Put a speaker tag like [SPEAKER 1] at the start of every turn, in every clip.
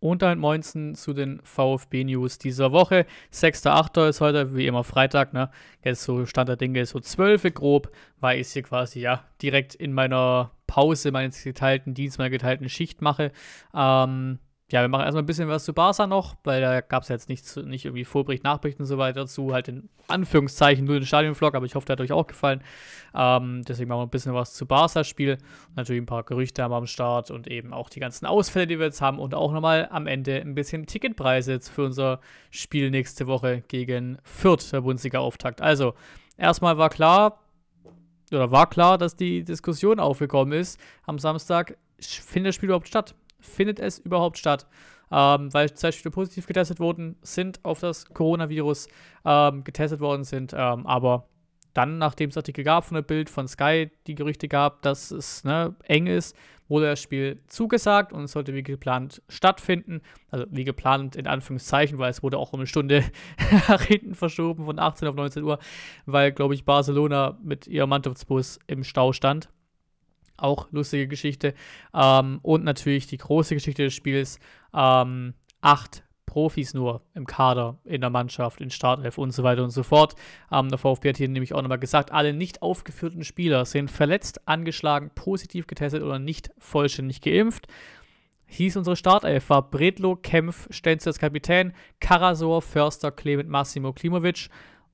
[SPEAKER 1] und damit Moinsen zu den VfB-News dieser Woche. 6.8. ist heute, wie immer, Freitag. Ne? Jetzt so Stand der Dinge so 12 grob, weil ich es hier quasi ja direkt in meiner Pause meines geteilten Dienst, meiner geteilten Schicht mache. Ähm, ja, wir machen erstmal ein bisschen was zu Barca noch, weil da gab es jetzt nichts, nicht irgendwie Vorbericht, Nachbericht und so weiter zu, Halt in Anführungszeichen nur den Stadionvlog, aber ich hoffe, der hat euch auch gefallen. Ähm, deswegen machen wir ein bisschen was zu Barca-Spiel. Natürlich ein paar Gerüchte haben wir am Start und eben auch die ganzen Ausfälle, die wir jetzt haben. Und auch nochmal am Ende ein bisschen Ticketpreise jetzt für unser Spiel nächste Woche gegen Fürth, der Bundesliga-Auftakt. Also, erstmal war klar, oder war klar, dass die Diskussion aufgekommen ist am Samstag. Findet das Spiel überhaupt statt? findet es überhaupt statt? Ähm, weil zwei Spieler positiv getestet wurden, sind auf das Coronavirus ähm, getestet worden sind, ähm, aber dann, nachdem es Artikel gab von der Bild von Sky, die Gerüchte gab, dass es ne, eng ist, wurde das Spiel zugesagt und es sollte wie geplant stattfinden. Also wie geplant in Anführungszeichen, weil es wurde auch um eine Stunde nach hinten verschoben von 18 auf 19 Uhr, weil, glaube ich, Barcelona mit ihrem Mannschaftsbus im Stau stand auch lustige Geschichte. Ähm, und natürlich die große Geschichte des Spiels. Ähm, acht Profis nur im Kader, in der Mannschaft, in Startelf und so weiter und so fort. Ähm, der VfB hat hier nämlich auch nochmal gesagt, alle nicht aufgeführten Spieler sind verletzt, angeschlagen, positiv getestet oder nicht vollständig geimpft hieß unsere Startelf war Bredlo, Kempf, Stenz als Kapitän, Karasor, Förster, Clement, Massimo, Klimovic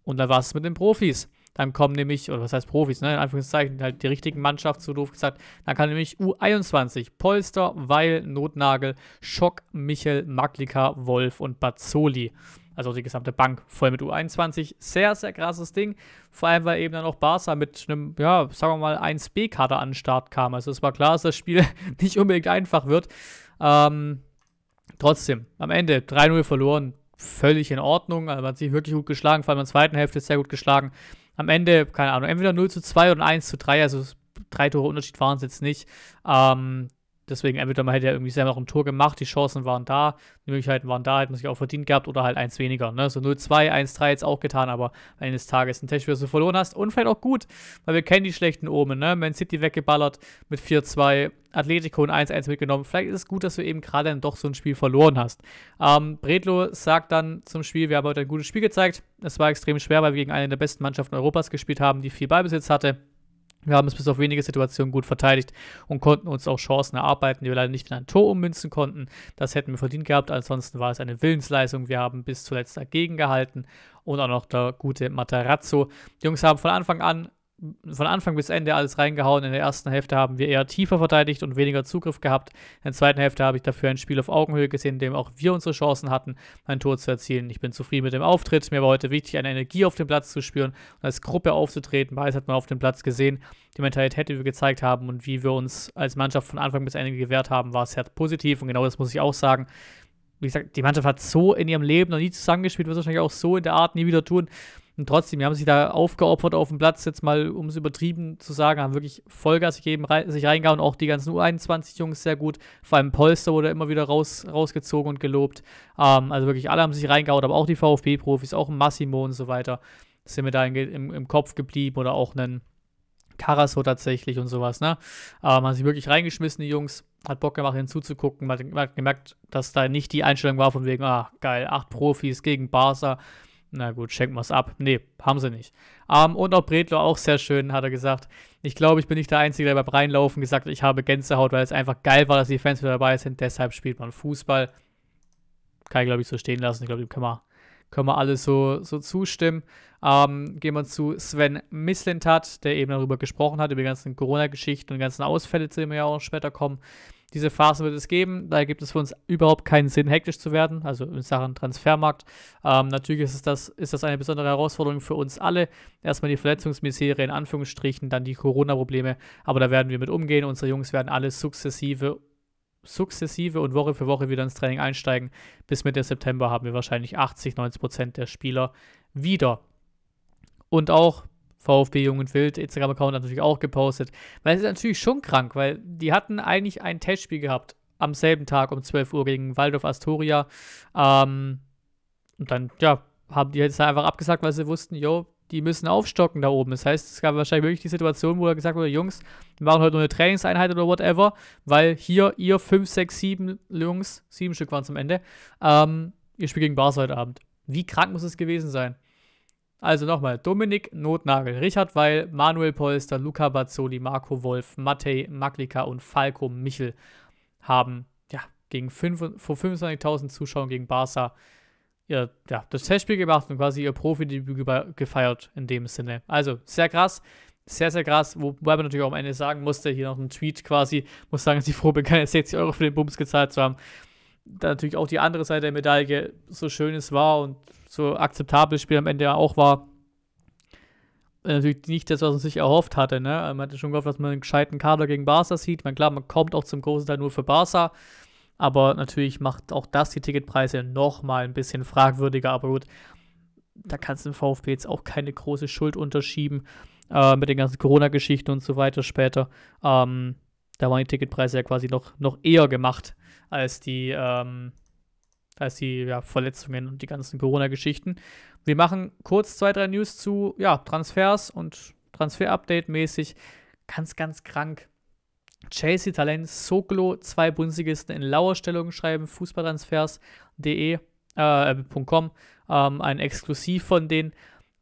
[SPEAKER 1] und da war es mit den Profis. Dann kommen nämlich, oder was heißt Profis, ne? In Anführungszeichen, halt die richtigen Mannschaften, so doof gesagt. Dann kann nämlich U21, Polster, Weil, Notnagel, Schock, Michel, Maglika, Wolf und Bazzoli. Also die gesamte Bank voll mit U21. Sehr, sehr krasses Ding. Vor allem, weil eben dann auch Barca mit einem, ja, sagen wir mal, 1B-Kader an den Start kam. Also es war klar, dass das Spiel nicht unbedingt einfach wird. Ähm, trotzdem, am Ende 3-0 verloren. Völlig in Ordnung. Also man hat sich wirklich gut geschlagen. Vor allem in der zweiten Hälfte sehr gut geschlagen am Ende, keine Ahnung, entweder 0 zu 2 oder 1 zu 3, also drei Tore Unterschied waren es jetzt nicht. Ähm, Deswegen entweder man hätte ja irgendwie selber noch ein Tor gemacht, die Chancen waren da, die Möglichkeiten waren da, hätte man sich auch verdient gehabt oder halt eins weniger. Ne? So 0-2, 1-3 jetzt auch getan, aber eines Tages ein Tech, das du verloren hast und vielleicht auch gut, weil wir kennen die schlechten Omen. Ne? Man City weggeballert mit 4-2, Atletico und 1-1 mitgenommen. Vielleicht ist es gut, dass du eben gerade dann doch so ein Spiel verloren hast. Ähm, Bredlo sagt dann zum Spiel, wir haben heute ein gutes Spiel gezeigt. Es war extrem schwer, weil wir gegen eine der besten Mannschaften Europas gespielt haben, die viel Ballbesitz hatte. Wir haben es bis auf wenige Situationen gut verteidigt und konnten uns auch Chancen erarbeiten, die wir leider nicht in ein Tor ummünzen konnten. Das hätten wir verdient gehabt. Ansonsten war es eine Willensleistung. Wir haben bis zuletzt dagegen gehalten und auch noch der gute Materazzo. Die Jungs haben von Anfang an von Anfang bis Ende alles reingehauen. In der ersten Hälfte haben wir eher tiefer verteidigt und weniger Zugriff gehabt. In der zweiten Hälfte habe ich dafür ein Spiel auf Augenhöhe gesehen, in dem auch wir unsere Chancen hatten, ein Tor zu erzielen. Ich bin zufrieden mit dem Auftritt. Mir war heute wichtig, eine Energie auf dem Platz zu spüren und als Gruppe aufzutreten. Beides hat man auf dem Platz gesehen. Die Mentalität, die wir gezeigt haben und wie wir uns als Mannschaft von Anfang bis Ende gewehrt haben, war sehr positiv. Und genau das muss ich auch sagen wie gesagt, die Mannschaft hat so in ihrem Leben noch nie zusammengespielt, wird es wahrscheinlich auch so in der Art nie wieder tun. Und trotzdem, die haben sich da aufgeopfert auf dem Platz, jetzt mal, um es übertrieben zu sagen, haben wirklich Vollgas gegeben, rei sich reingehauen. Auch die ganzen U21-Jungs sehr gut. Vor allem Polster wurde immer wieder raus, rausgezogen und gelobt. Ähm, also wirklich alle haben sich reingehauen, aber auch die VfB-Profis, auch Massimo und so weiter. Sind mir da in, im, im Kopf geblieben oder auch einen. Karaso tatsächlich und sowas, ne? Ähm, haben sich wirklich reingeschmissen, die Jungs. Hat Bock gemacht, hinzuzugucken. Man hat gemerkt, dass da nicht die Einstellung war von wegen, ah, geil, acht Profis gegen Barca. Na gut, schenken wir es ab. Nee, haben sie nicht. Ähm, und auch Bredlo, auch sehr schön, hat er gesagt. Ich glaube, ich bin nicht der Einzige, der beim Reinlaufen gesagt hat, ich habe Gänsehaut, weil es einfach geil war, dass die Fans wieder dabei sind. Deshalb spielt man Fußball. Kann ich, glaube ich, so stehen lassen. Ich glaube, dem kann man können wir alle so, so zustimmen. Ähm, gehen wir zu Sven Mislintat, der eben darüber gesprochen hat, über die ganzen Corona-Geschichten und die ganzen Ausfälle, zu denen wir ja auch später kommen. Diese Phase wird es geben. Daher gibt es für uns überhaupt keinen Sinn, hektisch zu werden, also in Sachen Transfermarkt. Ähm, natürlich ist, es das, ist das eine besondere Herausforderung für uns alle. Erstmal die Verletzungsmisere in Anführungsstrichen, dann die Corona-Probleme. Aber da werden wir mit umgehen. Unsere Jungs werden alle sukzessive sukzessive und Woche für Woche wieder ins Training einsteigen. Bis Mitte September haben wir wahrscheinlich 80, 90 Prozent der Spieler wieder. Und auch VfB Jungen Wild Instagram-Account hat natürlich auch gepostet. Weil es ist natürlich schon krank, weil die hatten eigentlich ein Testspiel gehabt am selben Tag um 12 Uhr gegen Waldorf Astoria. Ähm, und dann, ja, haben die jetzt einfach abgesagt, weil sie wussten, jo, die müssen aufstocken da oben. Das heißt, es gab wahrscheinlich wirklich die Situation, wo er gesagt wurde, Jungs, wir machen heute nur eine Trainingseinheit oder whatever, weil hier ihr 5, 6, 7 Jungs, sieben Stück waren es am Ende, ähm, ihr spielt gegen Bars heute Abend. Wie krank muss es gewesen sein? Also nochmal, Dominik Notnagel, Richard Weil, Manuel Polster, Luca Bazzoli, Marco Wolf, Matej Maklika und Falco Michel haben ja, gegen 5, vor 25.000 Zuschauern gegen Barca ihr, ja, das Testspiel gemacht und quasi ihr Profidebüt gefeiert in dem Sinne. Also sehr krass, sehr, sehr krass, wobei man natürlich auch am Ende sagen musste, hier noch ein Tweet quasi, muss sagen, dass ich froh bin, keine 60 Euro für den Bums gezahlt zu haben dann natürlich auch die andere Seite der Medaille, so schön es war und so akzeptabel das Spiel am Ende ja auch war, äh, natürlich nicht das, was man sich erhofft hatte. Ne? Man hatte schon gehofft, dass man einen gescheiten Kader gegen Barca sieht. Man, klar, man kommt auch zum großen Teil nur für Barca. Aber natürlich macht auch das die Ticketpreise nochmal ein bisschen fragwürdiger. Aber gut, da kannst du dem VfB jetzt auch keine große Schuld unterschieben äh, mit den ganzen Corona-Geschichten und so weiter später. Ähm, da waren die Ticketpreise ja quasi noch, noch eher gemacht als die, ähm, als die ja, Verletzungen und die ganzen Corona-Geschichten. Wir machen kurz zwei, drei News zu ja, Transfers und Transfer-Update-mäßig. Ganz, ganz krank. Chelsea Talent Sokolo, zwei Bundesligisten in Lauerstellung schreiben, fußballtransfers.de, äh, äh ähm, ein Exklusiv von denen,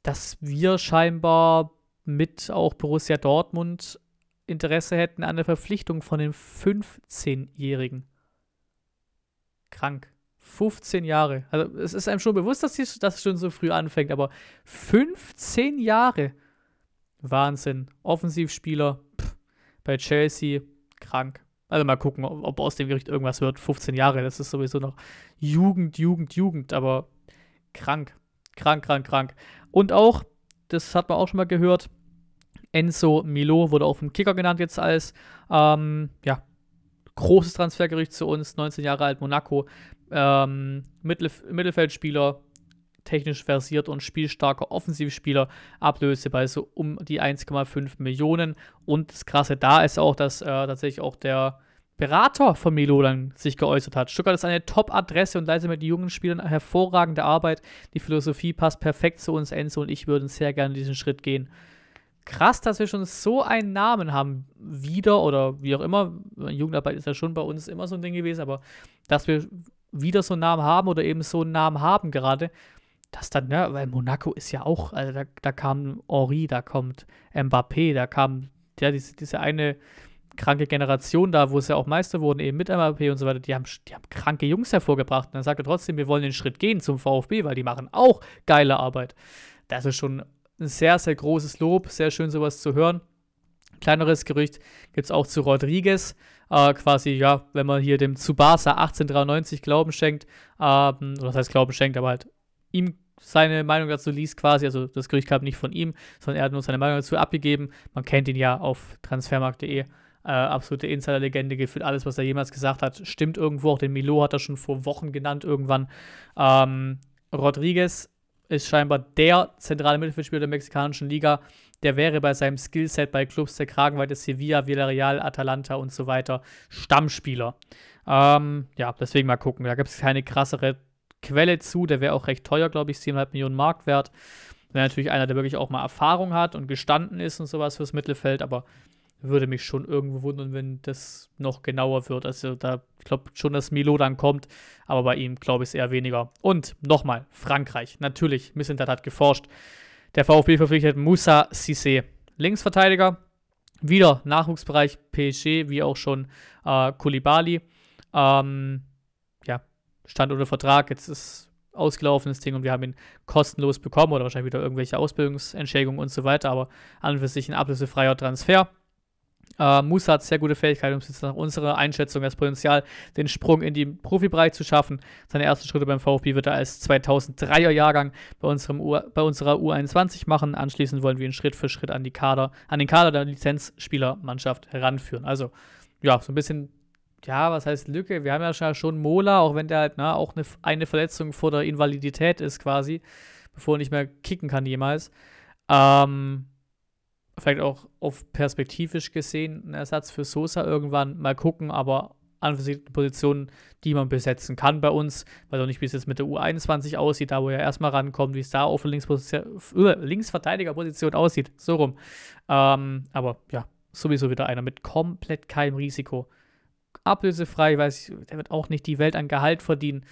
[SPEAKER 1] dass wir scheinbar mit auch Borussia Dortmund Interesse hätten an der Verpflichtung von den 15-Jährigen. Krank. 15 Jahre. Also es ist einem schon bewusst, dass es das schon so früh anfängt, aber 15 Jahre. Wahnsinn. Offensivspieler pff, bei Chelsea, krank. Also mal gucken, ob aus dem Gericht irgendwas wird. 15 Jahre, das ist sowieso noch Jugend, Jugend, Jugend, aber krank. Krank, krank, krank. Und auch, das hat man auch schon mal gehört, Enzo Milo wurde auch vom Kicker genannt jetzt als ähm, ja, großes Transfergericht zu uns, 19 Jahre alt, Monaco, ähm, Mittelf Mittelfeldspieler, technisch versiert und spielstarker Offensivspieler, Ablöse bei so um die 1,5 Millionen. Und das Krasse da ist auch, dass äh, tatsächlich auch der Berater von Milo dann sich geäußert hat. Stuttgart ist eine Top-Adresse und leistet mit den jungen Spielern hervorragende Arbeit. Die Philosophie passt perfekt zu uns, Enzo und ich würden sehr gerne diesen Schritt gehen krass, dass wir schon so einen Namen haben, wieder oder wie auch immer. Jugendarbeit ist ja schon bei uns immer so ein Ding gewesen, aber dass wir wieder so einen Namen haben oder eben so einen Namen haben gerade, dass dann, ne, weil Monaco ist ja auch, also da, da kam Henri, da kommt Mbappé, da kam ja, diese, diese eine kranke Generation da, wo es ja auch Meister wurden, eben mit Mbappé und so weiter, die haben, die haben kranke Jungs hervorgebracht. Und dann sagt er trotzdem, wir wollen den Schritt gehen zum VfB, weil die machen auch geile Arbeit. Das ist schon ein sehr, sehr großes Lob. Sehr schön, sowas zu hören. Kleineres Gerücht gibt es auch zu Rodriguez. Äh, quasi, ja, wenn man hier dem Zubasa 1893 Glauben schenkt, ähm, oder heißt Glauben schenkt, aber halt ihm seine Meinung dazu liest quasi, also das Gerücht kam nicht von ihm, sondern er hat nur seine Meinung dazu abgegeben. Man kennt ihn ja auf transfermarkt.de, äh, absolute Insiderlegende gefühlt. Alles, was er jemals gesagt hat, stimmt irgendwo. Auch den Milo hat er schon vor Wochen genannt irgendwann. Ähm, Rodriguez ist scheinbar der zentrale Mittelfeldspieler der mexikanischen Liga. Der wäre bei seinem Skillset bei Clubs der Kragenweite Sevilla, Villarreal, Atalanta und so weiter Stammspieler. Ähm, ja, deswegen mal gucken. Da gibt es keine krassere Quelle zu. Der wäre auch recht teuer, glaube ich, 7,5 Millionen Marktwert. Wäre natürlich einer, der wirklich auch mal Erfahrung hat und gestanden ist und sowas fürs Mittelfeld, aber würde mich schon irgendwo wundern, wenn das noch genauer wird. Also da, ich glaube schon, dass Milo dann kommt, aber bei ihm glaube ich es eher weniger. Und nochmal, Frankreich, natürlich, Missentat hat geforscht. Der VfB verpflichtet Moussa Sissé, Linksverteidiger, wieder Nachwuchsbereich PSG, wie auch schon äh, Koulibaly. Ähm, ja, stand unter Vertrag, jetzt ist ausgelaufenes Ding und wir haben ihn kostenlos bekommen oder wahrscheinlich wieder irgendwelche Ausbildungsentschädigungen und so weiter, aber an und für sich ein ablösefreier Transfer. Äh, Musa hat sehr gute Fähigkeiten, um nach unserer Einschätzung das Potenzial, den Sprung in den Profibereich zu schaffen. Seine ersten Schritte beim VfB wird er als 2003er Jahrgang bei, bei unserer U21 machen. Anschließend wollen wir ihn Schritt für Schritt an, die Kader, an den Kader der Lizenzspielermannschaft heranführen. Also, ja, so ein bisschen, ja, was heißt Lücke? Wir haben ja schon Mola, auch wenn der halt na, ne, auch eine, eine Verletzung vor der Invalidität ist quasi, bevor er nicht mehr kicken kann jemals. Ähm, vielleicht auch auf perspektivisch gesehen ein Ersatz für Sosa irgendwann. Mal gucken, aber an Positionen, die man besetzen kann bei uns. Weiß auch nicht, wie es jetzt mit der U21 aussieht, da wo er erstmal rankommt, wie es da auf der äh, Linksverteidigerposition aussieht. So rum. Ähm, aber ja, sowieso wieder einer mit komplett keinem Risiko. Ablösefrei, weiß ich, der wird auch nicht die Welt an Gehalt verdienen.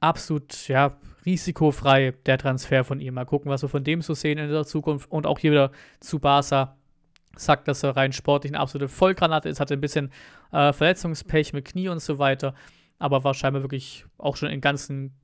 [SPEAKER 1] Absolut, ja, risikofrei, der Transfer von ihm. Mal gucken, was wir von dem so sehen in der Zukunft. Und auch hier wieder zu Barca sagt, dass er rein sportlich eine absolute Vollgranate ist, hatte ein bisschen äh, Verletzungspech mit Knie und so weiter, aber war scheinbar wirklich auch schon in ganzen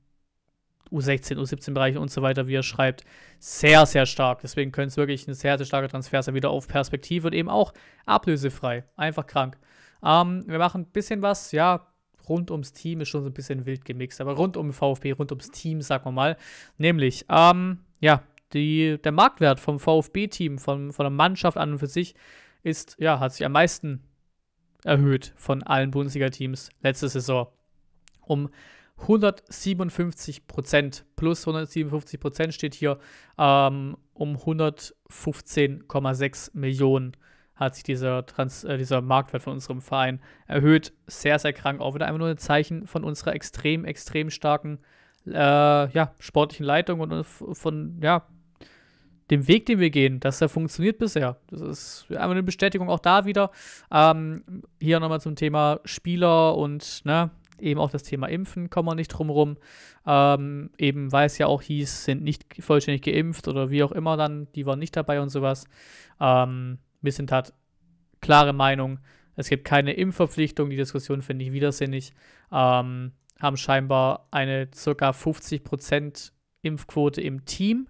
[SPEAKER 1] U16, U17-Bereichen und so weiter, wie er schreibt, sehr, sehr stark. Deswegen können es wirklich ein sehr, sehr starker Transfer sein, wieder auf Perspektive und eben auch ablösefrei. Einfach krank. Ähm, wir machen ein bisschen was, ja, rund ums Team ist schon so ein bisschen wild gemixt, aber rund um VfB, rund ums Team, sagen wir mal. Nämlich, ähm, ja, die, der Marktwert vom VfB-Team, von, von der Mannschaft an und für sich, ist, ja, hat sich am meisten erhöht von allen Bundesliga-Teams letzte Saison. Um 157 Prozent. Plus 157 Prozent steht hier ähm, um 115,6 Millionen Euro hat sich dieser, Trans äh, dieser Marktwert von unserem Verein erhöht. Sehr, sehr krank. Auch wieder einfach nur ein Zeichen von unserer extrem, extrem starken äh, ja, sportlichen Leitung und äh, von ja, dem Weg, den wir gehen, dass der funktioniert bisher. Das ist einfach eine Bestätigung auch da wieder. Ähm, hier nochmal zum Thema Spieler und ne, eben auch das Thema Impfen, kommen wir nicht drum rum. Ähm, eben, weil es ja auch hieß, sind nicht vollständig geimpft oder wie auch immer dann, die waren nicht dabei und sowas. Ähm, Bissint hat klare Meinung. Es gibt keine Impfverpflichtung. Die Diskussion finde ich widersinnig. Ähm, haben scheinbar eine ca. 50% Impfquote im Team.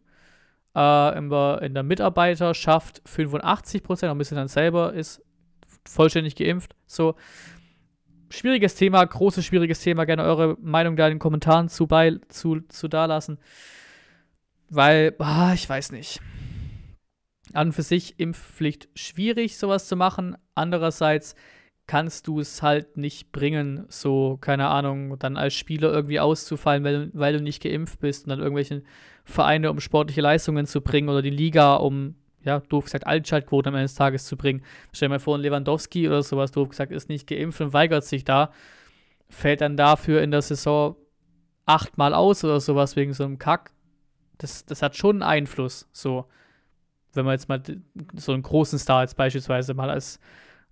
[SPEAKER 1] Äh, in, der, Mitarbeiterschaft 85%. Und Bissint dann selber ist vollständig geimpft. So, schwieriges Thema, großes schwieriges Thema. Gerne eure Meinung da in den Kommentaren zu, bei, zu, zu da Weil, ah, ich weiß nicht an und für sich Impfpflicht schwierig, sowas zu machen. Andererseits kannst du es halt nicht bringen, so, keine Ahnung, dann als Spieler irgendwie auszufallen, weil, weil du nicht geimpft bist und dann irgendwelche Vereine, um sportliche Leistungen zu bringen oder die Liga, um, ja, doof gesagt, Altschaltquote am Ende des Tages zu bringen. Stell dir mal vor, ein Lewandowski oder sowas, doof gesagt, ist nicht geimpft und weigert sich da, fällt dann dafür in der Saison achtmal aus oder sowas wegen so einem Kack. Das, das hat schon einen Einfluss, so wenn man jetzt mal so einen großen Star als beispielsweise mal als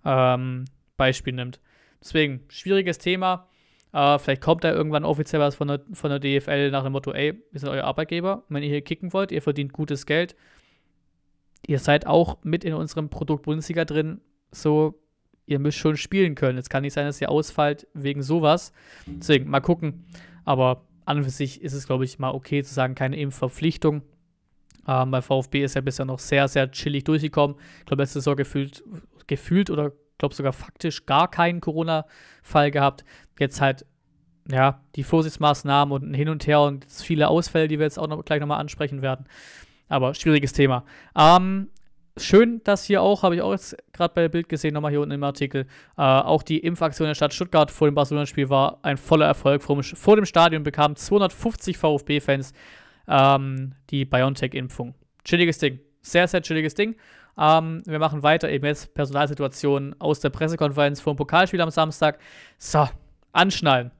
[SPEAKER 1] ähm, Beispiel nimmt. Deswegen, schwieriges Thema. Uh, vielleicht kommt da irgendwann offiziell was von der, von der DFL nach dem Motto, ey, wir sind euer Arbeitgeber. wenn ihr hier kicken wollt, ihr verdient gutes Geld. Ihr seid auch mit in unserem Produkt Bundesliga drin. So, ihr müsst schon spielen können. Es kann nicht sein, dass ihr ausfällt wegen sowas. Deswegen, mal gucken. Aber an und für sich ist es, glaube ich, mal okay zu sagen, keine Impfverpflichtung. Ähm, bei VfB ist er bisher noch sehr, sehr chillig durchgekommen. Ich glaube, letzte Saison gefühlt, gefühlt oder glaube sogar faktisch gar keinen Corona-Fall gehabt. Jetzt halt, ja, die Vorsichtsmaßnahmen und ein Hin und Her und viele Ausfälle, die wir jetzt auch noch, gleich nochmal ansprechen werden. Aber schwieriges Thema. Ähm, schön, dass hier auch, habe ich auch jetzt gerade bei Bild gesehen, nochmal hier unten im Artikel, äh, auch die Impfaktion der Stadt Stuttgart vor dem Barcelona-Spiel war ein voller Erfolg. Vor vor dem Stadion bekamen 250 VfB-Fans ähm, die BioNTech-Impfung. Chilliges Ding. Sehr, sehr chilliges Ding. Ähm, wir machen weiter, eben jetzt Personalsituationen aus der Pressekonferenz vor dem Pokalspiel am Samstag. So, anschnallen.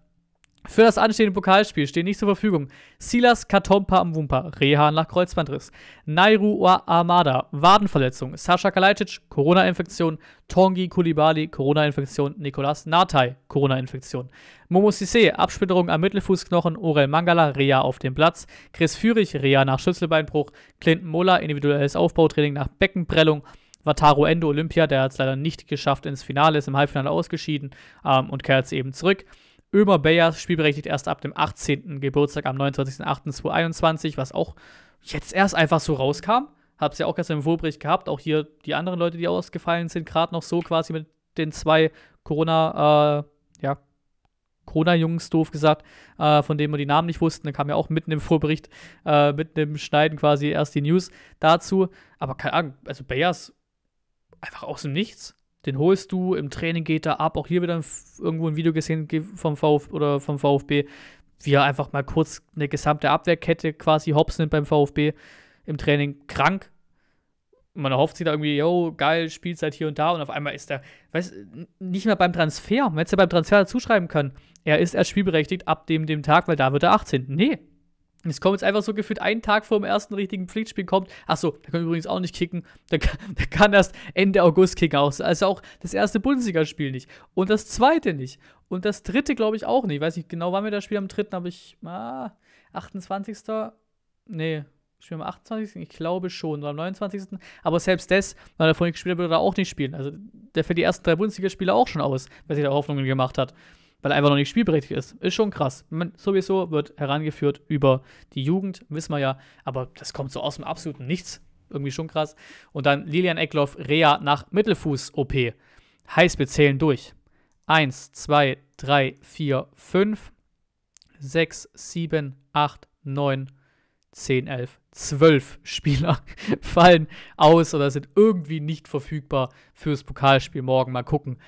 [SPEAKER 1] Für das anstehende Pokalspiel stehen nicht zur Verfügung Silas Katompa am Wumpa, Reha nach Kreuzbandriss, Nairu Armada, Wadenverletzung, Sascha Kalajdzic, Corona-Infektion, Tongi Kulibali, Corona-Infektion, Nikolas Natai, Corona-Infektion, Momo Sisse, Absplitterung am Mittelfußknochen, Orel Mangala, Reha auf dem Platz, Chris Führig, Reha nach Schlüsselbeinbruch, Clinton Moller, individuelles Aufbautraining nach Beckenprellung, Wataru Endo Olympia, der hat es leider nicht geschafft ins Finale, ist im Halbfinale ausgeschieden ähm, und kehrt eben zurück. Ömer Bayer spielberechtigt erst ab dem 18. Geburtstag am 29.08.2021, was auch jetzt erst einfach so rauskam. Hab's ja auch gestern im Vorbericht gehabt, auch hier die anderen Leute, die ausgefallen sind, gerade noch so quasi mit den zwei Corona, äh, ja, Corona-Jungs, doof gesagt, äh, von denen wir die Namen nicht wussten. Da kam ja auch mitten im Vorbericht, äh, mitten im Schneiden quasi erst die News dazu. Aber keine Ahnung, also Bayers einfach aus dem Nichts. Den holst du, im Training geht er ab. Auch hier wieder irgendwo ein Video gesehen vom, Vf oder vom VfB, wie er einfach mal kurz eine gesamte Abwehrkette quasi hops nimmt beim VfB. Im Training krank. Man erhofft sich da irgendwie, yo, geil, Spielzeit hier und da. Und auf einmal ist er, weiß, nicht mehr beim Transfer. Man hätte es ja beim Transfer zuschreiben können, er ist erst spielberechtigt ab dem, dem Tag, weil da wird er 18. Nee, es kommt jetzt einfach so gefühlt einen Tag vor dem ersten richtigen Pflichtspiel kommt. Achso, der kann übrigens auch nicht kicken. Der kann, der kann erst Ende August kicken. Also, also auch das erste Bundesligaspiel nicht. Und das zweite nicht. Und das dritte, glaube ich, auch nicht. Ich weiß nicht genau, wann wir das Spiel am dritten, aber ich. Ah, 28. Nee, spielen wir am 28. Ich glaube schon, oder am 29. Aber selbst das, weil er vorhin gespielt hat, würde er auch nicht spielen. Also der fällt die ersten drei Bundesligaspiele auch schon aus, weil sich da Hoffnungen gemacht hat weil er einfach noch nicht spielberechtigt ist. Ist schon krass. Man sowieso wird herangeführt über die Jugend, wissen wir ja, aber das kommt so aus dem absoluten Nichts. Irgendwie schon krass. Und dann Lilian Eckloff, Rea nach Mittelfuß-OP. Heiß, wir zählen durch. 1, 2, 3, 4, 5, 6, 7, 8, 9, 10, 11, 12 Spieler fallen aus oder sind irgendwie nicht verfügbar fürs Pokalspiel morgen. Mal gucken,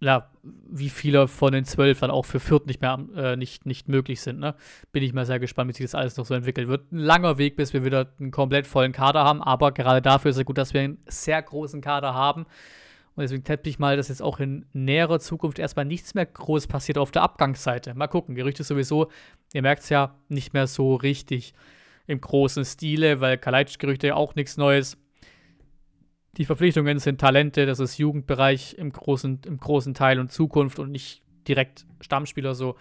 [SPEAKER 1] ja, wie viele von den zwölf dann auch für Fürth nicht mehr äh, nicht, nicht möglich sind. Ne? Bin ich mal sehr gespannt, wie sich das alles noch so entwickelt. Wird ein langer Weg, bis wir wieder einen komplett vollen Kader haben, aber gerade dafür ist es gut, dass wir einen sehr großen Kader haben. Und deswegen tippe ich mal, dass jetzt auch in näherer Zukunft erstmal nichts mehr groß passiert auf der Abgangsseite. Mal gucken, Gerüchte sowieso, ihr merkt es ja, nicht mehr so richtig im großen Stile, weil Kaleitsch-Gerüchte ja auch nichts Neues die Verpflichtungen sind Talente, das ist Jugendbereich im großen, im großen Teil und Zukunft und nicht direkt Stammspieler so.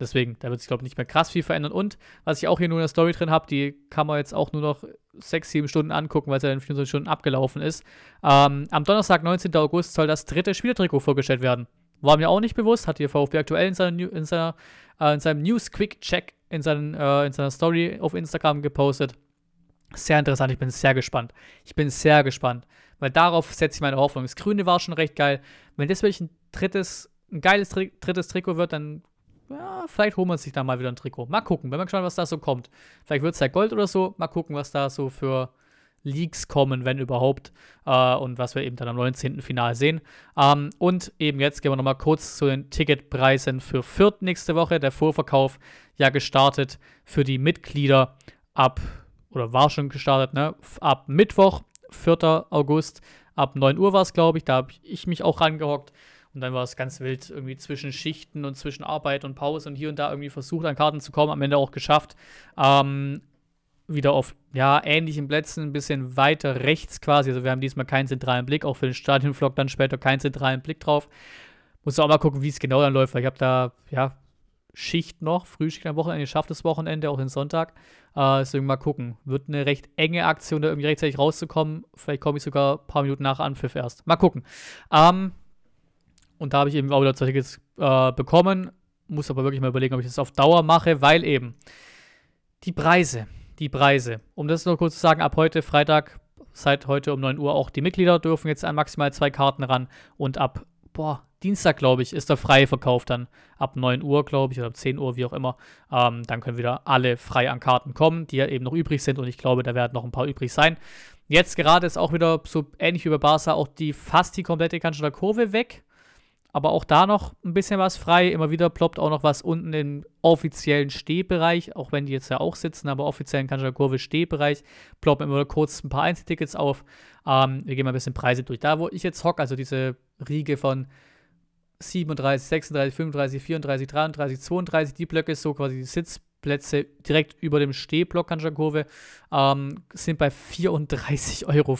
[SPEAKER 1] Deswegen, da wird sich, glaube ich, nicht mehr krass viel verändern. Und was ich auch hier nur in der Story drin habe, die kann man jetzt auch nur noch sechs, sieben Stunden angucken, weil es ja dann 24 Stunden abgelaufen ist. Ähm, am Donnerstag, 19. August, soll das dritte Spielertrikot vorgestellt werden. War mir auch nicht bewusst, hat hier VfB aktuell in, seiner, in, seiner, äh, in seinem News-Quick-Check, in, seinen, äh, in seiner Story auf Instagram gepostet. Sehr interessant, ich bin sehr gespannt. Ich bin sehr gespannt. Weil darauf setze ich meine Hoffnung. Das Grüne war schon recht geil. Wenn das wirklich ein drittes, ein geiles Tri drittes Trikot wird, dann ja, vielleicht holen wir uns sich da mal wieder ein Trikot. Mal gucken, wenn man gespannt, was da so kommt. Vielleicht wird es ja Gold oder so. Mal gucken, was da so für Leaks kommen, wenn überhaupt. Äh, und was wir eben dann am 19. Final sehen. Ähm, und eben jetzt gehen wir nochmal kurz zu den Ticketpreisen für Viert nächste Woche. Der Vorverkauf ja gestartet für die Mitglieder ab, oder war schon gestartet, ne? Ab Mittwoch. 4. August. Ab 9 Uhr war es, glaube ich. Da habe ich mich auch rangehockt. Und dann war es ganz wild, irgendwie zwischen Schichten und zwischen Arbeit und Pause und hier und da irgendwie versucht, an Karten zu kommen. Am Ende auch geschafft. Ähm, wieder auf ja, ähnlichen Plätzen, ein bisschen weiter rechts quasi. Also wir haben diesmal keinen zentralen Blick, auch für den Stadionvlog dann später keinen zentralen Blick drauf. Muss auch mal gucken, wie es genau dann läuft, weil ich habe da, ja, Schicht noch, Frühschicht am Wochenende, schafft das Wochenende, auch den Sonntag. Äh, deswegen mal gucken. Wird eine recht enge Aktion, da irgendwie rechtzeitig rauszukommen. Vielleicht komme ich sogar ein paar Minuten nach Anpfiff erst. Mal gucken. Ähm, und da habe ich eben auch wieder zwei Tickets äh, bekommen. Muss aber wirklich mal überlegen, ob ich das auf Dauer mache, weil eben die Preise, die Preise. Um das nur kurz zu sagen, ab heute, Freitag, seit heute um 9 Uhr auch die Mitglieder dürfen jetzt an maximal zwei Karten ran und ab, boah, Dienstag, glaube ich, ist der freie Verkauf dann ab 9 Uhr, glaube ich, oder ab 10 Uhr, wie auch immer. Ähm, dann können wieder alle frei an Karten kommen, die ja eben noch übrig sind und ich glaube, da werden noch ein paar übrig sein. Jetzt gerade ist auch wieder so ähnlich wie bei Barca auch die fast die komplette Kanzler Kurve weg. Aber auch da noch ein bisschen was frei. Immer wieder ploppt auch noch was unten im offiziellen Stehbereich, auch wenn die jetzt ja auch sitzen, aber offiziellen Kanzler Kurve Stehbereich, ploppen immer kurz ein paar Einzeltickets auf. Ähm, wir gehen mal ein bisschen Preise durch. Da, wo ich jetzt hocke, also diese Riege von 37, 36, 35, 34, 33, 32. Die Blöcke so quasi die Sitzplätze direkt über dem Stehblock an Kanschakurve ähm, sind bei 34,50 Euro.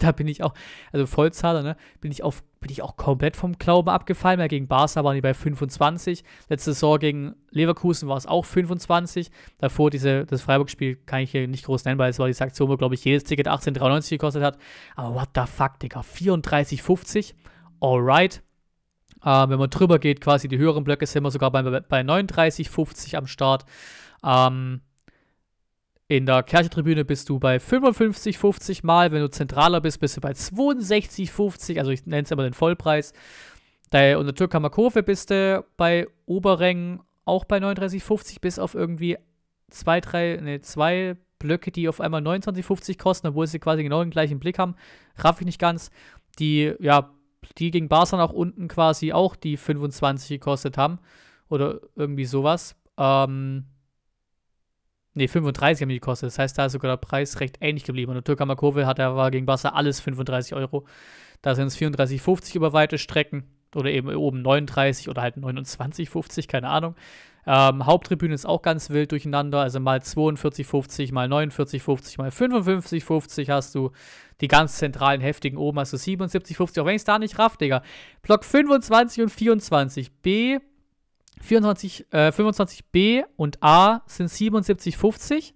[SPEAKER 1] Da bin ich auch, also Vollzahler, ne, bin ich, auf, bin ich auch komplett vom Glauben abgefallen. Weil gegen Barca waren die bei 25. Letzte Saison gegen Leverkusen war es auch 25. Davor diese, das Freiburg-Spiel kann ich hier nicht groß nennen, weil es war die Aktion, wo, glaube ich, jedes Ticket 18,93 gekostet hat. Aber what the fuck, Digga, 34,50? Alright ähm, wenn man drüber geht, quasi die höheren Blöcke sind wir sogar bei, bei 39, am Start. Ähm, in der Kirchentribüne bist du bei 55,50 Mal. Wenn du zentraler bist, bist du bei 62,50. Also ich nenne es immer den Vollpreis. Da unter Türkhammer Kurve bist du bei Oberrängen auch bei 39,50 bis auf irgendwie zwei, drei, nee, zwei Blöcke, die auf einmal 29,50 kosten, obwohl sie quasi genau den gleichen Blick haben. Raff ich nicht ganz. Die, ja, die gegen Barca nach unten quasi auch die 25 gekostet haben. Oder irgendwie sowas. Ähm, ne, 35 haben die gekostet. Das heißt, da ist sogar der Preis recht ähnlich geblieben. Und der Türker Makovic hat er war gegen Barca alles 35 Euro. Da sind es 34,50 über weite Strecken. Oder eben oben 39 oder halt 29,50, keine Ahnung. Ähm, Haupttribüne ist auch ganz wild durcheinander, also mal 42,50, mal 49,50, mal 55,50 hast du. Die ganz zentralen, heftigen oben hast du 77,50, auch wenn ich es da nicht raff, Digga. Block 25 und 24, B, 24, äh, 25b und A sind 77,50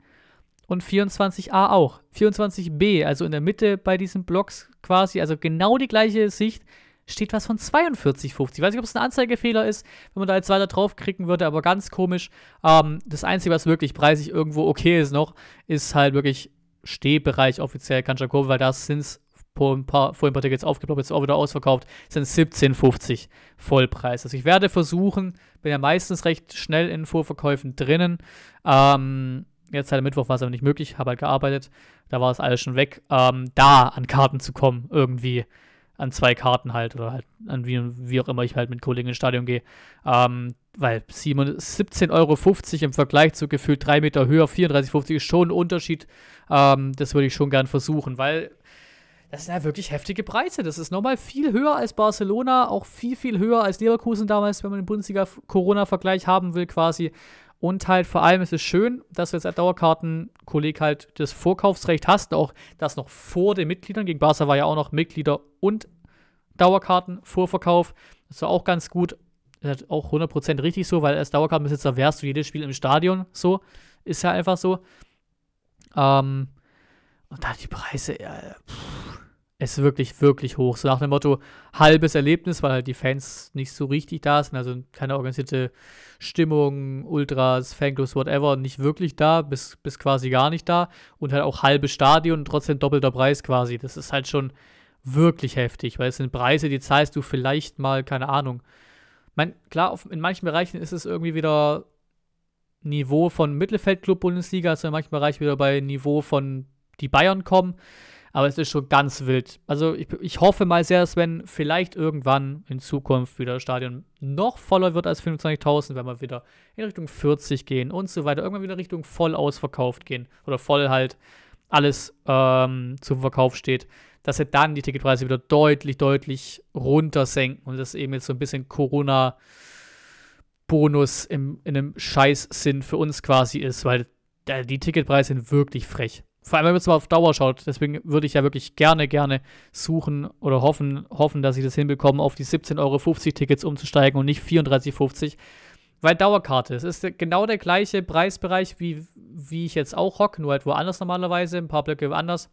[SPEAKER 1] und 24a auch. 24b, also in der Mitte bei diesen Blocks quasi, also genau die gleiche Sicht, steht was von 42,50. Ich weiß nicht, ob es ein Anzeigefehler ist, wenn man da jetzt weiter draufkriegen würde, aber ganz komisch. Ähm, das Einzige, was wirklich preisig irgendwo okay ist noch, ist halt wirklich Stehbereich offiziell Kanchakurve, weil da sind es vor ein paar, vor ein paar Tickets aufgeploppt, jetzt auch wieder ausverkauft, sind 17,50 Vollpreis. Also ich werde versuchen, bin ja meistens recht schnell in Vorverkäufen drinnen. Ähm, jetzt halt am Mittwoch war es aber nicht möglich, habe halt gearbeitet, da war es alles schon weg, ähm, da an Karten zu kommen irgendwie an zwei Karten halt oder halt an wie, wie auch immer ich halt mit Kollegen ins Stadion gehe. Ähm, weil 17,50 Euro im Vergleich zu gefühlt drei Meter höher, 34,50 ist schon ein Unterschied. Ähm, das würde ich schon gern versuchen, weil das sind ja wirklich heftige Preise. Das ist nochmal viel höher als Barcelona, auch viel, viel höher als Leverkusen damals, wenn man den Bundesliga-Corona-Vergleich haben will quasi. Und halt vor allem ist es schön, dass du jetzt als Dauerkartenkolleg halt das Vorkaufsrecht hast, auch das noch vor den Mitgliedern. Gegen Barca war ja auch noch Mitglieder und Dauerkarten Vorverkauf. Das war auch ganz gut. Das ist halt auch 100% richtig so, weil als Dauerkartenbesitzer wärst du jedes Spiel im Stadion. So ist ja einfach so. Ähm, und da die Preise, ja, pff ist wirklich, wirklich hoch. So nach dem Motto, halbes Erlebnis, weil halt die Fans nicht so richtig da sind. Also keine organisierte Stimmung, Ultras, Fanclubs, whatever, nicht wirklich da, bis, bis quasi gar nicht da. Und halt auch halbes Stadion trotzdem doppelter Preis quasi. Das ist halt schon wirklich heftig, weil es sind Preise, die zahlst du vielleicht mal, keine Ahnung. Mein, klar, auf, in manchen Bereichen ist es irgendwie wieder Niveau von Mittelfeldclub Bundesliga, also in manchen Bereichen wieder bei Niveau von die Bayern kommen. Aber es ist schon ganz wild. Also ich, ich hoffe mal sehr, dass wenn vielleicht irgendwann in Zukunft wieder das Stadion noch voller wird als 25.000, wenn wir wieder in Richtung 40 gehen und so weiter, irgendwann wieder Richtung voll ausverkauft gehen oder voll halt alles ähm, zum Verkauf steht, dass sie dann die Ticketpreise wieder deutlich, deutlich runter senken und das eben jetzt so ein bisschen Corona- Bonus im, in einem Scheiß-Sinn für uns quasi ist, weil die Ticketpreise sind wirklich frech vor allem, wenn man es mal auf Dauer schaut. Deswegen würde ich ja wirklich gerne, gerne suchen oder hoffen, hoffen, dass ich das hinbekomme, auf die 17,50 Euro Tickets umzusteigen und nicht 34,50 weil Dauerkarte, es ist genau der gleiche Preisbereich, wie, wie ich jetzt auch hocke, nur halt woanders normalerweise, ein paar Blöcke woanders.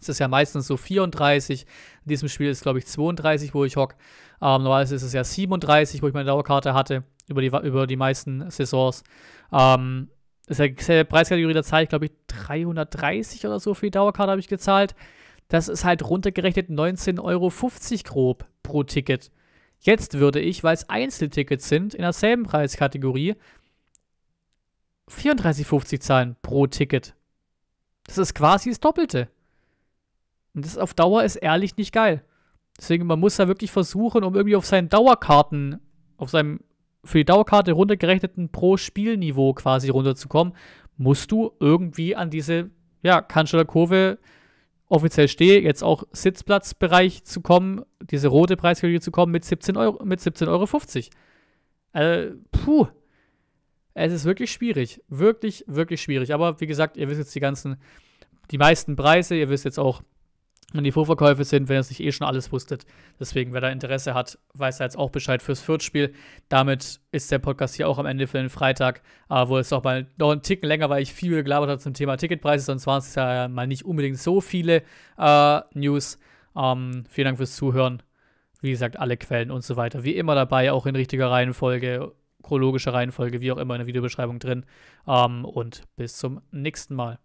[SPEAKER 1] Es ist ja meistens so 34, in diesem Spiel ist glaube ich 32, wo ich hocke. Ähm, normalerweise ist es ja 37, wo ich meine Dauerkarte hatte, über die, über die meisten Saisons. Ähm, ist ja, ist ja der Preiskategorie der Zeit, glaube ich, 330 oder so für die Dauerkarte habe ich gezahlt. Das ist halt runtergerechnet 19,50 Euro grob pro Ticket. Jetzt würde ich, weil es Einzeltickets sind, in derselben Preiskategorie 34,50 zahlen pro Ticket. Das ist quasi das Doppelte. Und das auf Dauer ist ehrlich nicht geil. Deswegen, man muss da wirklich versuchen, um irgendwie auf seinen Dauerkarten, auf seinem für die Dauerkarte runtergerechneten pro Spielniveau quasi runterzukommen, musst du irgendwie an diese ja, Kanzlerkurve offiziell stehe, jetzt auch Sitzplatzbereich zu kommen, diese rote Preiskategorie zu kommen mit 17 Euro, mit 17,50 Euro. Also, puh. Es ist wirklich schwierig. Wirklich, wirklich schwierig. Aber wie gesagt, ihr wisst jetzt die ganzen, die meisten Preise, ihr wisst jetzt auch, wenn die Vorverkäufe sind, wenn ihr es nicht eh schon alles wusstet. Deswegen, wer da Interesse hat, weiß da jetzt auch Bescheid fürs Viertspiel. Damit ist der Podcast hier auch am Ende für den Freitag, äh, wo es doch mal noch einen Ticken länger, weil ich viel gelabert habe zum Thema Ticketpreise, sonst waren es ja mal nicht unbedingt so viele äh, News. Ähm, vielen Dank fürs Zuhören. Wie gesagt, alle Quellen und so weiter. Wie immer dabei, auch in richtiger Reihenfolge, chronologischer Reihenfolge, wie auch immer in der Videobeschreibung drin. Ähm, und bis zum nächsten Mal.